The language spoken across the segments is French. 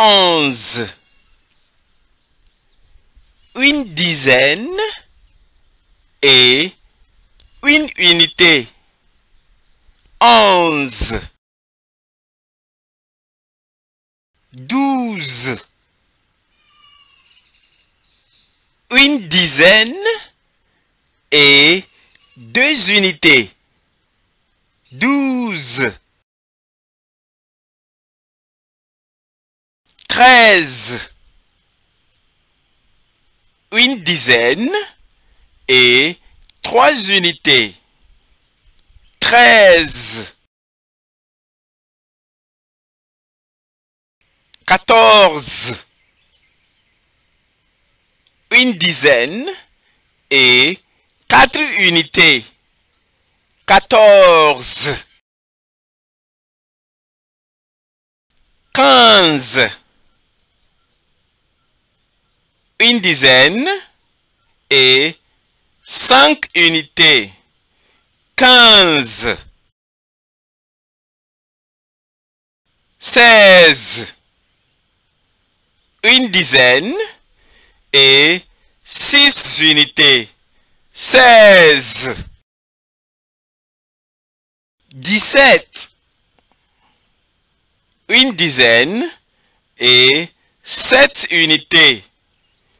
onze, une dizaine et une unité. Onze, douze, une dizaine et deux unités. Douze. 13. une dizaine et trois unités. Treize, quatorze, une dizaine et quatre unités. Quatorze. Quinze une dizaine et cinq unités. Quinze. Seize. Une dizaine et six unités. Seize. Dix-sept. Une dizaine et sept unités.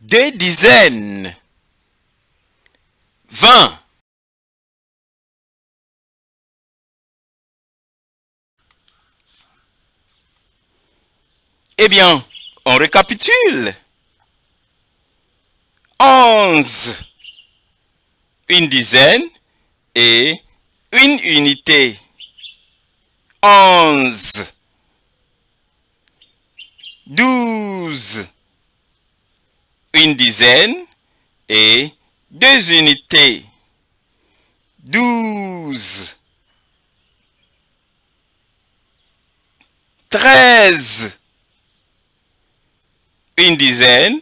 Des dizaines, vingt, Eh bien, on récapitule. Onze, une dizaine et une unité. Onze, douze, une dizaine et deux unités. Douze. Treize. Une dizaine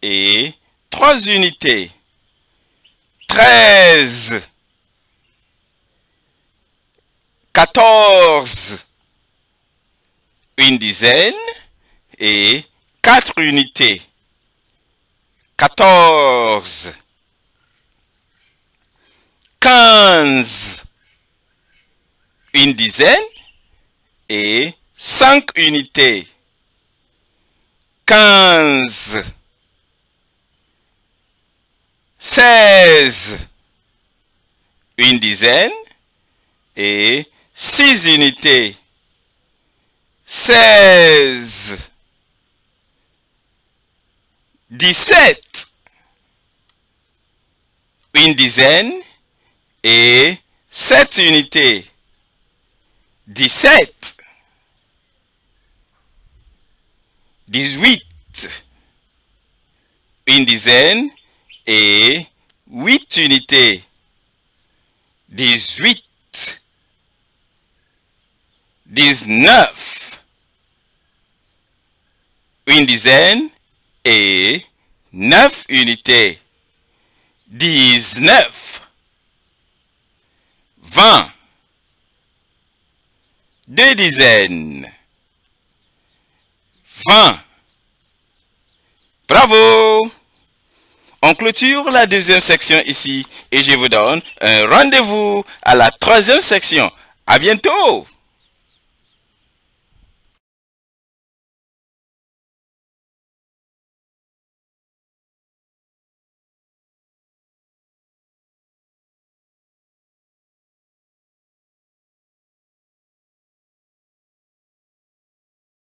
et trois unités. Treize. Quatorze. Une dizaine et quatre unités. 14, 15, une dizaine et 5 unités. 15, 16, une dizaine et 6 unités. 16, 17, une dizaine et sept unités. 17, 18, une dizaine et 8 unités. 18, 19, une dizaine et 9 unités. 19. 20 vingt, deux dizaines, vingt. Bravo On clôture la deuxième section ici et je vous donne un rendez-vous à la troisième section. À bientôt